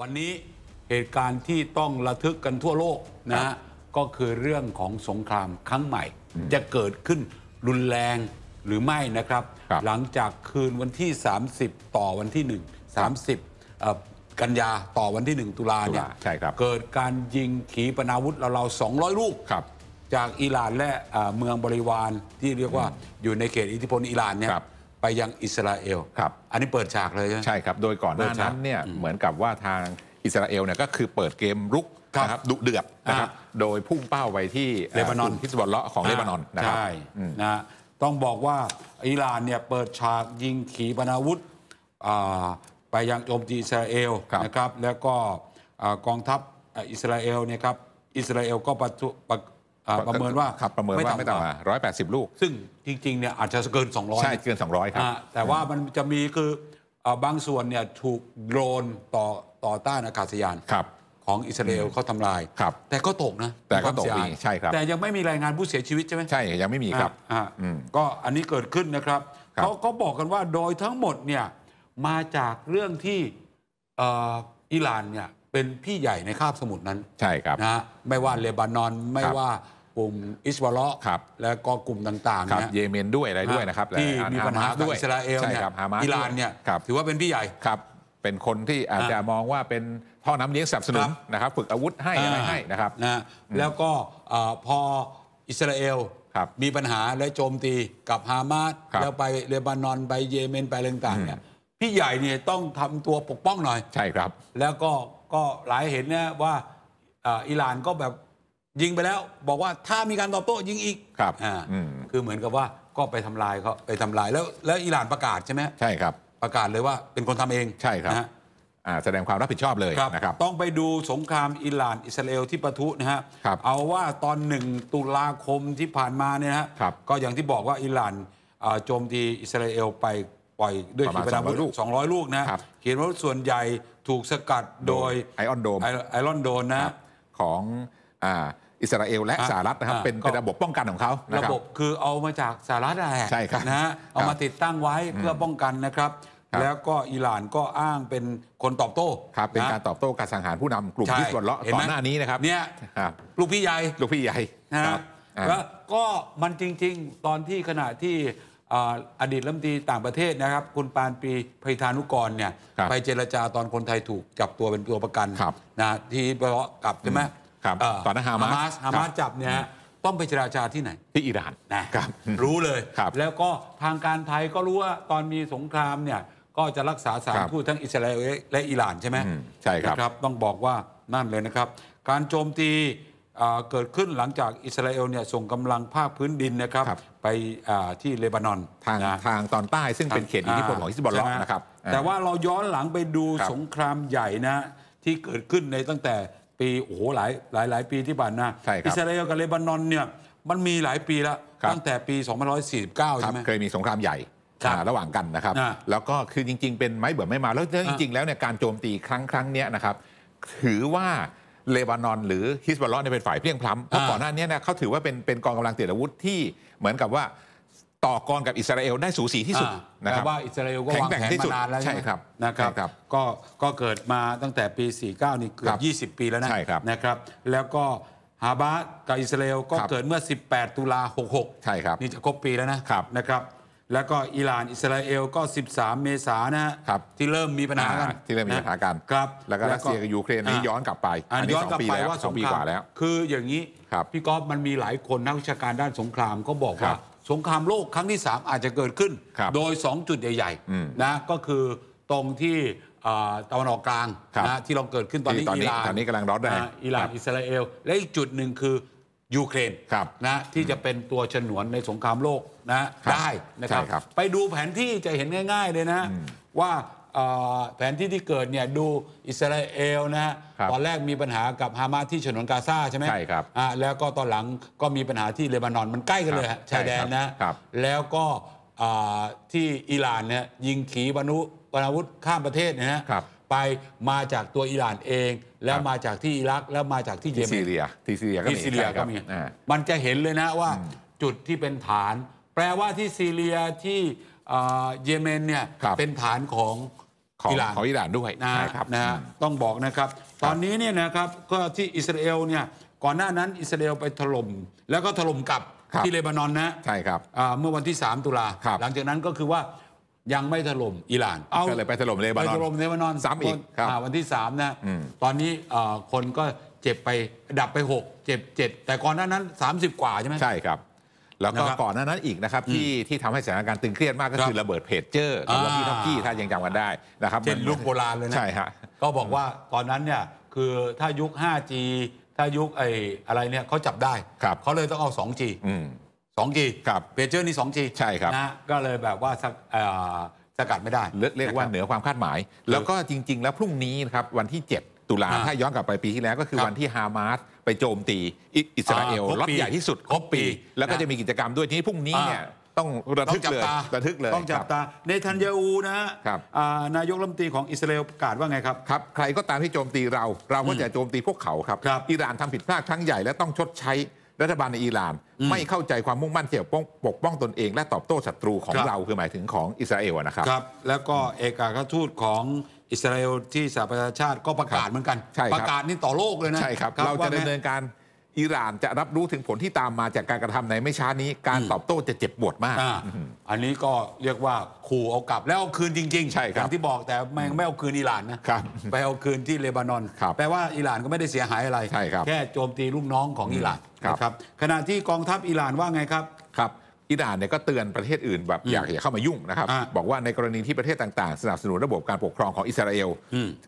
วันนี้เหตุการณ์ที่ต้องระทึกกันทั่วโลกนะก็คือเรื่องของสงครามครั้งใหม่ จะเกิดขึ้นรุนแรงหรือไม่นะครับ หลังจากคืนวันที่ 30 ต่อวันที่ 1 30 กันยาต่อวันที่ 1 ตุลาเนี่ยเกิดการยิงขีปนาวุธ เราๆ200 ลูก จากอิหร่านและเมืองบริวารที่เรียกว่าอยู่ในเขตอิทธิพลอิหร่านเนี่ยไปยังอิสราเอล ครับอันนี้เปิดฉากเลยใช่ไหมใช่ครับ โดยก่อนหน้านั้นเนี่ยเหมือนกับว่าทางอิสราเอลเนี่ยก็คือเปิดเกมรุกนะครับดุเดือดนะครับโดยพุ่งเป้าไปที่เลบานอนพิสบอลเลาะของเลบานอนนะครับใช่นะต้องบอกว่าอิหร่านเนี่ยเปิดฉากยิงขีปนาวุธไปยังโจมตีอิสราเอลนะครับแล้วก็กองทัพอิสราเอลเนี่ยครับอิสราเอลก็ประประเมินว่าครับประเมินว่าไม่ต่ำกว่าร้อยแปดสิบลูก ซึ่งจริงๆเนี่ยอาจจะเกิน 200ใช่เกิน 200 ครับ แต่ว่ามันจะมีคือบางส่วนเนี่ยถูก โดรนต่อต่อต้านอากาศยานครับ ของอิสราเอลเขาทำลายครับแต่ก็ตกนะแต่ก็ตกใช่ครับแต่ยังไม่มีรายงานผู้เสียชีวิตใช่ไหมใช่ ยังไม่มีครับก็อันนี้เกิดขึ้นนะครับเขาก็บอกกันว่าโดยทั้งหมดเนี่ยมาจากเรื่องที่อิหร่านเนี่ยเป็นพี่ใหญ่ในคาบสมุทรนั้นใช่ครับนะไม่ว่าเลบานอนไม่ว่ากลุ่มอิสราเอลและก็กลุ่มต่างๆเนี่ยเยเมนด้วยอะไรด้วยนะครับที่มีปัญหาด้วยอิสราเอลเนี่ยอิหร่านเนี่ยถือว่าเป็นพี่ใหญ่ครับเป็นคนที่อาจจะมองว่าเป็นท่อน้ำเลี้ยงสนับสนุนนะครับฝึกอาวุธให้อะไรให้นะครับนะแล้วก็พออิสราเอลมีปัญหาและโจมตีกับฮามาสแล้วไปเลบานอนไปเยเมนไปเรื่องต่างๆเนี่ยพี่ใหญ่เนี่ยต้องทำตัวปกป้องหน่อย ใช่ครับ แล้วก็ก็หลายเห็นนะว่าอิหร่านก็แบบยิงไปแล้วบอกว่าถ้ามีการตอบโต้ยิงอีกครับอ่าืคือเหมือนกับว่าก็ไปทำลายเขาไปทำลายแล้วแล้วอิหร่านประกาศใช่ไหมใช่ครับประกาศเลยว่าเป็นคนทำเองใช่ครับนะแสดงความรับผิดชอบเลยนะครับ ต้องไปดูสงครามอิหร่านอิสราเอลที่ปะทุนะฮะครับเอาว่าตอนหนึ่งตุลาคมที่ผ่านมาเนี่ยนะฮะครับก็อย่างที่บอกว่าอิหร่านโจมตีอิสราเอลไปปล่อยด้วยประขีปนาวุธ200 ลูกลูกนะครับขีปนาวุธส่วนใหญ่ถูกสกัดโดยไอออนโดมไอออนโดนนะะของอ่าอิสราเอลและสหรัฐนะครับเป็นระบบป้องกันของเขาระบบคือเอามาจากสหรัฐอะไรใช่ครับนะเอามาติดตั้งไว้เพื่อป้องกันนะครับ แล้วก็อิหร่านก็อ้างเป็นคนตอบโต้ครับเป็นการตอบโต้ การสังหารผู้นำกลุ่มที่ส่วนเลาะก่อนหน้านี้นะครับเนี่ยลูกพี่ใหญ่ลูกพี่ใหญ่นะครับแล้วก็มันจริง ๆ ตอนที่ขณะที่อดีตรัฐมนตรีต่างประเทศนะครับ คุณปานปีพิธานุกรเนี่ยไปเจรจาตอนคนไทยถูกจับตัวเป็นตัวประกันนะที่เลาะกลับใช่ไหมครับ่อนหน้าฮามาสฮามาสจับเนี่ยต้องไปเจราจาที่ไหนที่อิหร่านนะครับรู้เลยแล้วก็ทางการไทยก็รู้ว่าตอนมีสงครามเนี่ยก็จะรักษาสารทูตทั้งอิสราเอลและอิหร่านใช่ไหมใช่ครับ ต้องบอกว่านั่นเลยนะครับ การโจมตีเกิดขึ้นหลังจากอิสราเอลเนี่ยส่งกำลังภาคพื้นดินนะครับรบไปที่เลบานอนทางนะทางตอนใต้ ซึ่งเป็นเขตอิทธิพลของอิสบอลลอนะครับ แต่ว่าเราย้อนหลังไปดูสงครามใหญ่นะที่เกิดขึ้นในตั้งแต่ปีโอ้โหหลายหลายหลายปีที่ผ่านมาอิสราเอลกับเลบานอนเนี่ยมันมีหลายปีแล้วตั้งแต่ปี2549ใช่ไหมเคยมีสงครามใหญ่ระหว่างกันนะครับ แล้วก็คือจริง ๆ เป็นไม้เบื่อไม่มาแล้วจริง ๆแล้วเนี่ยการโจมตีครั้งครั้งเนี้ยนะครับถือว่าเลบานอน หรือฮิสบอลลอ์เนี่ยเป็นฝ่ายเพียงพล้ำเพราะก่อนหน้านี้เนี่ยเขาถือว่าเป็นเป็นกองกำลังติดอาวุธที่เหมือนกับว่าต่อกรกับอิสราเอลได้สูสีที่สุดนะครับว่าอิสราเอลก็วางแผนมานานแล้วใช่ครับนะครับก็ก็เกิดมาตั้งแต่ปี49นี่เกือบ20 ปีแล้วนะนะครับ แล้วก็ฮาบาสกับอิสราเอลก็เกิดเมื่อ 18 ตุลา 66ใช่ครับนี่จะครบปีแล้วนะนะครับแล้วก็อิหร่าน อิสราเอลก็ 13 เมษายนนะครับที่เริ่มมีปัญหากันที่เริ่มมีปัญหากันครับแล้วก็รัสเซียกับยูเครนนี่ย้อนกลับไปอันนี้ย้อนกลับไปว่าสองปีกว่าแล้ว คืออย่างนี้พี่ก๊อฟมันมีหลายคนนักวิชาการด้านสงครามก็บอกว่าสงครามโลกครั้งที่ 3 อาจจะเกิดขึ้น โดย 2 จุดใหญ่ๆนะก็คือตรงที่ตะวันออกกลางนะที่เราเกิดขึ้นตอนนี้อิหร่านตอนนี้กำลังร้อนแรงอิหร่านอิสราเอล และอีกจุดหนึ่งคือ ยูเครนนะที่จะเป็นตัวฉนวนในสงครามโลกนะได้นะครับไปดูแผนที่จะเห็นง่ายๆ เลยนะว่าแผนที่ที่เกิดเนี่ยดูอิสราเอลนะฮะตอนแรกมีปัญหากับฮามาสที่ฉนวนกาซาใช่ไหมใช่ครับแล้วก็ตอนหลังก็มีปัญหาที่เลบานอนมันใกล้กันเลยชายแดนนะแล้วก็ที่อิหร่านเนี่ยยิงขีปนุปนาวุธข้ามประเทศนะฮะไปมาจากตัวอิหร่านเอง แล้วมาจากที่อิรักแล้วมาจากที่เยเมนที่ซีเรียที่ซีเรียก็มีซีเรียก็มีมันจะเห็นเลยนะว่า จุดที่เป็นฐาน แปลว่าที่ซีเรียที่เยเมนเนี่ยเป็นฐานของของอิหร่านของอิหร่านด้วยนะครับนะต้องบอกนะครับ ตอนนี้เนี่ยนะครับก็ที่อิสราเอลเนี่ยก่อนหน้านั้นอิสราเอลไปถล่มแล้วก็ถล่มกลับที่เลบานอนนะใช่ครับเมื่อวันที่ 3 ตุลาหลังจากนั้นก็คือว่ายังไม่ถล่มอิหร่านเอาเลยไปถล่มเลบานอนไปถล่มเลบานอนซ้ำอีกวันที่3นะตอนนี้คนก็เจ็บไปดับไป6เจ็บ7แต่ก่อนหน้านั้น 30 กว่าใช่ไหมใช่ครับแล้วก็ก่อนหน้านั้นอีกนะครับ ที่ที่ทำให้สถานการณ์ตึงเครียดมากก็คือระเบิดเพจเจอร์หรอว่พี่ท็อปี้ถ้ายังจำกันได้นะครับเป็นลูกโบราณเลยนะ ใช่ฮะก็บอกว่าตอนนั้นเนี่ยคือถ้ายุค 5G ถ้ายุคไอ้อะไรเนี่ยเขาจับได้เขาเลยต้องเอา 2G 2G ครับเพจเจอร์นี่ 2G ใช่ครับนะ ก็เลยแบบว่าสักสกัดไม่ได้เรียกว่าเหนือความคาดหมาย แล้วก็จริง ๆ แล้วพรุ่งนี้นะครับวันที่7ตุลาถ้าย้อนกลับไปปีที่แล้วก็คือวันที่ฮามาสไปโจมตีอิสราเอลล็อตใหญ่ที่สุดครบปี แล้วก็จะมีกิจกรรมด้วยที่พรุ่งนี้เนี่ยต้องระทึกเลยระทึกเลยต้องจับตาเนทันยาอูนะับนายกรัฐมนตรีของอิสราเอล ประกาศว่าไงครับครับ ใครก็ตามที่โจมตีเรา เราก็จะโจมตีพวกเขาครับอิหร่านทำผิดพลาดครั้งใหญ่และต้องชดใช้รัฐบาลในอิหร่าน ไม่เข้าใจความมุ่งมั่นเกี่ยวปกป้องตนเองและตอบโต้ศัตรูของเราคือหมายถึงของอิสราเอลนะครับ ครับ แล้วก็เอกอัครทูตของอิสราเอลที่สหประชาชาติก็ประกาศเหมือนกัน ประกาศนี่ต่อโลกเลยนะ ใช่ครับเราจะดำเนินการอิหร่านจะรับรู้ถึงผลที่ตามมาจากการกระทำในไม่ช้านี้ การตอบโต้จะเจ็บปวดมาก อันนี้ก็เรียกว่าขู่เอากลับแล้วเอาคืนจริงๆ ใช่ครับอย่างที่บอกแต่ไม่ไม่เอาคืนอิหร่านนะไปเอาคืนที่เลบานอนแปลว่าอิหร่านก็ไม่ได้เสียหายอะไร แค่โจมตีลูกน้องของอิหร่านนะครับขณะที่กองทัพอิหร่านว่าไงครับอิหร่านเนี่ยก็เตือนประเทศอื่นแบบอยากอย่าเข้ามายุ่งนะครับ บอกว่าในกรณีที่ประเทศต่างๆ สนับสนุนระบบการปกครองของอิสราเอล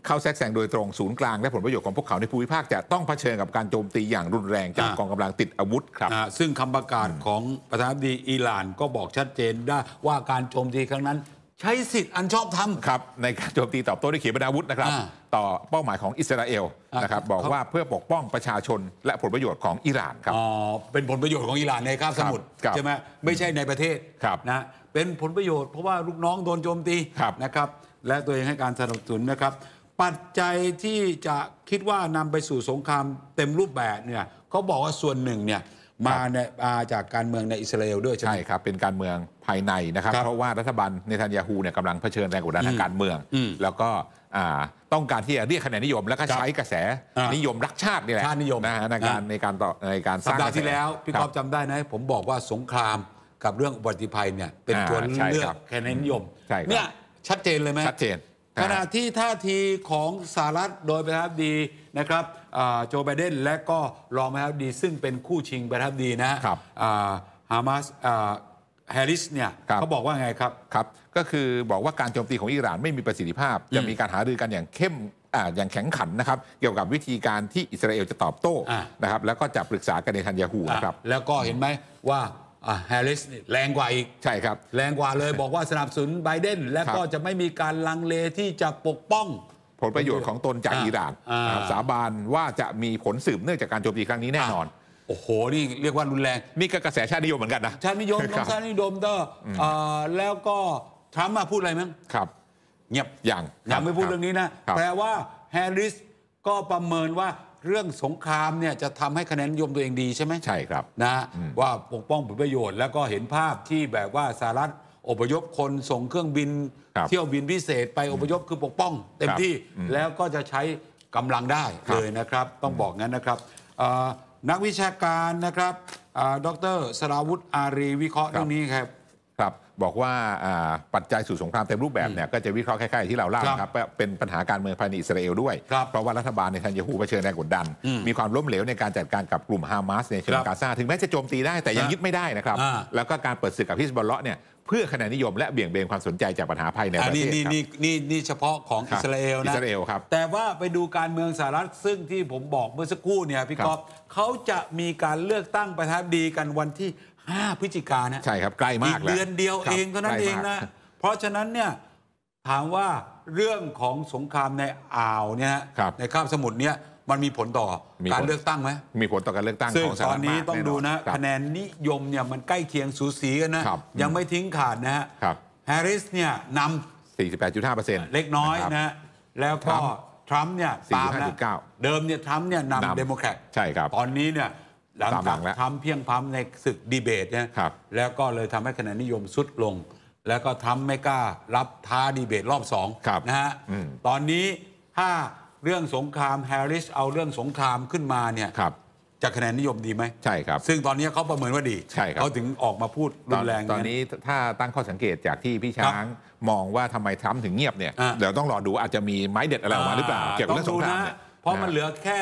เข้าแทรกแซงโดยตรงศูนย์กลาง และผลประโยชน์ของพวกเขาในภูมิภาคจะต้องเผชิญกับการโจมตีอย่างรุนแรง จากกองกำลังติดอาวุธครับซึ่งคำประกาศของประธานดีอิหร่านก็บอกชัดเจนได้ว่าการโจมตีครั้งนั้นใช้สิทธิ์อันชอบธรรมครับในการโจมตีตอบโต้ด้วยขีปนาวุธนะครับ ต่อเป้าหมายของอิสราเอลนะครับ บอกว่าเพื่อปกป้องประชาชนและผลประโยชน์ของอิหร่านครับอ๋อเป็นผลประโยชน์ของอิหร่านในคาบสมุทรใช่ไหมไม่ใช่ในประเทศนะเป็นผลประโยชน์เพราะว่าลูกน้องโดนโจมตีนะครับ และตัวเองให้การสนับสนุนนะครับ ปัจจัยที่จะคิดว่านำไปสู่สงครามเต็มรูปแบบเนี่ยเขาบอกว่าส่วนหนึ่งเนี่ยมาเนี่ยมาจากการเมืองในอิสราเอลด้วยใช่ไหมใช่ครับเป็นการเมืองภายในนะครับรบเพราะว่า รัฐบาลเนทันยาฮู เนี่ยกำลังเผชิญแรงกดดันทางการเมืองอแล้วก็ต้องการที่จะเรียกคะแนนนิยมแล้วก็ใช้กระแสนิยมรักชาตินี่แหละชาตินิยมนะฮะในการในการต่อในการสัร้าปดาห์ที่แล้ว พี่กอฟจำได้นะผมบอกว่าสงครามกับเรื่องอุบัติภัยเนี่ยเป็นตัวเลือกคะแนนนิยม เนี่ย ชัดเจนเลยไหมชัดเจนขณะที่ท่าทีของสหรัฐโดยประธานดีนะครับโจไบเดนและก็รองประธานดีซึ่งเป็นคู่ชิงประธานดีนะครับฮามาสแฮริสเนี่ยเขาบอกว่าไงครับครับ ก็คือบอกว่าการโจมตีของอิหร่านไม่มีประสิทธิภาพจะมีการหารือกันอย่างเข้มอย่างแข็งขันนะครับ เกี่ยวกับวิธีการที่อิสราเอลจะตอบโต้นะครับ แล้วก็จะปรึกษากันในทันยาหูนะครับ แล้วก็เห็นไหมว่าแฮร์ริสแรงกว่าอีกใช่ครับ แรงกว่าเลยบอกว่าสนับสนุนไบเดนและก็จะไม่มีการลังเลที่จะปกป้อง ผลประโยชน์ของตนจากอิหร่าน สาบานว่าจะมีผลสืบเนื่องจากการโจมตีครั้งนี้แน่นอน โอ้โหนี่เรียกว่ารุนแรงนี่ก็กระแสชาตินิยมเหมือนกันนะชาตินิยมนองชาตินิยมเด้อแล้วก็ทรัมป์มาพูดอะไรมั้งครับ เงียบอย่างยังไม่พูดเรื่องนี้นะ แปลว่าแฮร์ริส ก็ประเมินว่าเรื่องสงครามเนี่ยจะทำให้คะแนนนิยมตัวเองดีใช่ไหมใช่ครับนะ ว่าปกป้องผลประโยชน์ แล้วก็เห็นภาพที่แบบว่าสหรัฐอพยพคนส่งเครื่องบินเที่ยวบินพิเศษไปอพยพคือปกป้อง เต็มที่แล้วก็จะใช้กำลังได้เลยนะครับต้องบอกงั้นนะครับนักวิชาการนะครับดรสราวุฒิอารี วิเคราะห์เรื่องนี้ครับครับบอกว่าปัจจัยสู่สงครามเต็มรูปแบบเนี่ยก็จะวิเคราะห์คล้ายๆที่เราเล่าครับ เป็นปัญหาการเมืองภายในอิสราเอลด้วย เพราะว่ารัฐบาลในทันยาฮูเผชิญแรงกดดัน มีความล้มเหลวในการจัดการกับกลุ่มฮามาสในเชิงกาซาถึงแม้จะโจมตีได้แต่ยังยึดไม่ได้นะครับ แล้วก็การเปิดศึกกับฮิสบอลเลาะเนี่ยเพื่อคะแนนนิยมและเบี่ยงเบนความสนใจจากปัญหาภายในประเทศนี่นี่นี่นี่เฉพาะของอิสราเอลนะอิสราเอลครับแต่ว่าไปดูการเมืองสหรัฐซึ่งที่ผมบอกเมื่อสักครู่เนี่ยพี่ก๊อฟเขาจะมีการเลือกตั้งประธานาธิบดีกันวันที่5พฤศจิกานะใช่ครับใกล้มากอีกเดือนเดียวเอง เท่านั้นเองนะเพราะฉะนั้นเนี่ยถามว่าเรื่องของสงครามในอ่าวเนี่ยในคาบสมุทรเนี่ยมันมีผลต่อ การเลือกตั้งไหมมีผลต่อการเลือกตั้งซึ่งตอนนี้ต้องดูนะคะแนนนิยมเนี่ยมันใกล้เคียงสูสีกันนะยังไม่ทิ้งขาดนะฮะแฮร์ริสเนี่ยนำ48.5%เล็กน้อยนะแล้วก็ทรัมป์เนี่ยตามนะเดิมเนี่ยทรัมป์เนี่ยนำเดโมแครตใช่ครับตอนนี้เนี่ยหลังจากทำเพียงพ้ำในศึกดีเบตเนี่ยแล้วก็เลยทำให้คะแนนนิยมสุดลง แล้วก็ ทำไม่กล้ารับท้าดีเบตรอบสองนะฮะตอนนี้ถ้าเรื่องสงครามแฮร์ริสเอาเรื่องสงครามขึ้นมาเนี่ยจะคะแนนนิยมดีไหมใช่ครับ ซึ่งตอนนี้เขาประเมินว่าดีใช่ครับเขาถึงออกมาพูดรุนแรงตอนนี้ถ้าตั้งข้อสังเกตจากที่พี่ช้างมองว่าทำไมทรัมป์ถึงเงียบเนี่ยเดี๋ยวต้องรอดูอาจจะมีไม้เด็ดอะไรออกมาหรือเปล่าเกี่ยวกับเรื่องสงครามเนี่ยเพราะมันเหลือแค่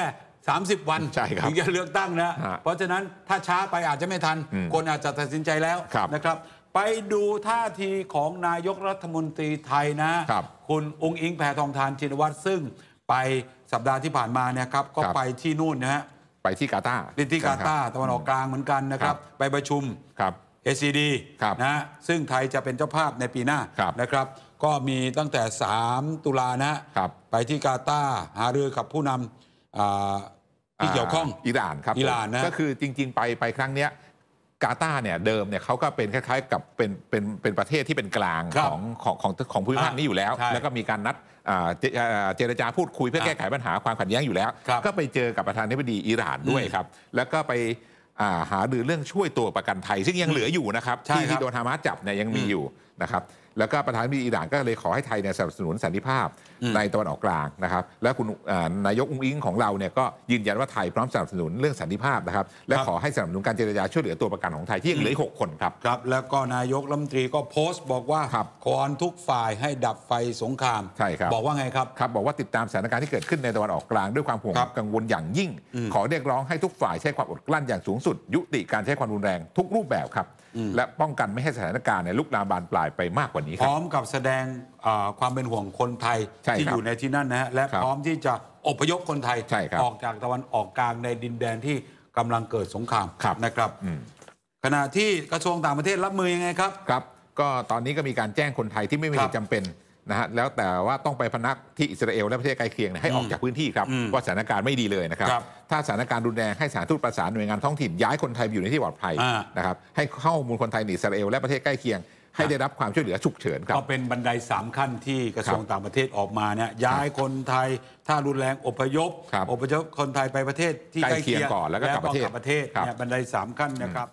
30 วันัถึงจะเลือกตั้งนะ เพราะฉะนั้นถ้าช้าไปอาจจะไม่ทัน คนอาจจะตัดสินใจแล้วนะครับ ไปดูท่าทีของนายกรัฐมนตรีไทยนะคคุณองค์อิงแพทองทานชินวัตรซึ่งไปสัปดาห์ที่ผ่านมาเนี่ยครับก็ไปที่นู่นนะฮะไปที่กาตาร์ที่กาตาร์ตะวันออกกลางเหมือนกันนะครับ ไปประชุมครับ SCD นะซึ่งไทยจะเป็นเจ้าภาพในปีหน้านะครับ ก็มีตั้งแต่ 3 ตุลานะไปที่กาตาร์หารือกับผู้นำที่เกี่ยวข้องอิหร่านครับอิหร่านนะก็คือจริงๆ ไปไปครั้งเนี้ยกาตาเนี่ยเดิมเนี่ยเขาก็เป็นคล้ายๆกับเป็นเป็นเป็นประเทศที่เป็นกลาง ของของของของภูมิภาคนี้อยู่แล้ว แล้วก็มีการนัดเจรจาพูดคุยเพื่อแก้ไขปัญหาความขัดแย้งอยู่แล้ว ก็ไปเจอกับประธานาธิบดีอิหร่านด้วยครับ แล้วก็ไปหาดูเรื่องช่วยตัวประกันไทย ซึ่งยังเหลืออยู่นะครับที่โดนฮามาสจับเนี่ยยังมีอยู่นะครับแล้วก็ประธานมีอิหร่านก็เลยขอให้ไทยเนี่ยสนับสนุนสันติภาพในตะวันออกกลางนะครับและคุณนายกอุ้งอิงของเราเนี่ยก็ยืนยันว่าไทยพร้อมสนับสนุนเรื่องสันติภาพนะครับและขอให้สนับสนุนการ เจรจาช่วยเหลือตัวประกันของไทยที่ยังเหลือหกคนครับครับ แล้วก็นายกรัฐมนตรีก็โพสต์บอกว่าขอนทุกฝ่ายให้ดับไฟสงครามใช่ครับบอกว่าไงครับครับบอกว่าติดตามสถานการณ์ที่เกิดขึ้นในตะวันออกกลาง ด้วยความห่วงกังวลอย่างยิ่ง ขอเรียกร้องให้ทุกฝ่ายใช้ความอดกลั้นอย่างสูงสุด ยุติการใช้ความรุนแรงทุกรูปแบบครับและป้องกันไม่ให้สถานการณ์ในลุกลามบานปลายไปมากกว่านี้คพรับร้อมกับแสดงความเป็นห่วงคนไทยที่อยู่ในที่นั่นนะฮะและพร้อมที่จะอพยพคนไทยออกจากตะวันออกกลางในดินแดนที่กำลังเกิดสงครามครับนะครับขณะที่กระทรวงต่างประเทศรับมือยังไงครับครับก็ตอนนี้ก็มีการแจ้งคนไทยที่ไม่มีเหครจำเป็นนะฮะแล้วแต่ว่าต้องไปพนักที่อิสราเอลและประเทศใกล้เคียงเนี่ยให้ออกจากพื้นที่ครับเพราะสถานการณ์ไม่ดีเลยนะครับรบถ้าสถานการณ์รุนแรง ให้สถานทูตประสานหน่วยงานท้องถิ่นย้ายคนไทยไปอยู่ในที่ปลอดภัยนะครับให้เข้ามูลคนไทยในอิสราเอลและประเทศใกล้เคียงให้ได้รับความช่วยเหลือฉุกเฉินครับก็เป็นบันไดสามขั้นที่กระทรวงต่างประเทศออกมาเนี่ยย้ายคนไทย ถ้ารุนแรงอพยพอพยพคนไทยไปประเทศที่ใกล้เคียงก่อนแล้วก็กลับประเทศเเนี่ยบันไดสามขั้นนะครับ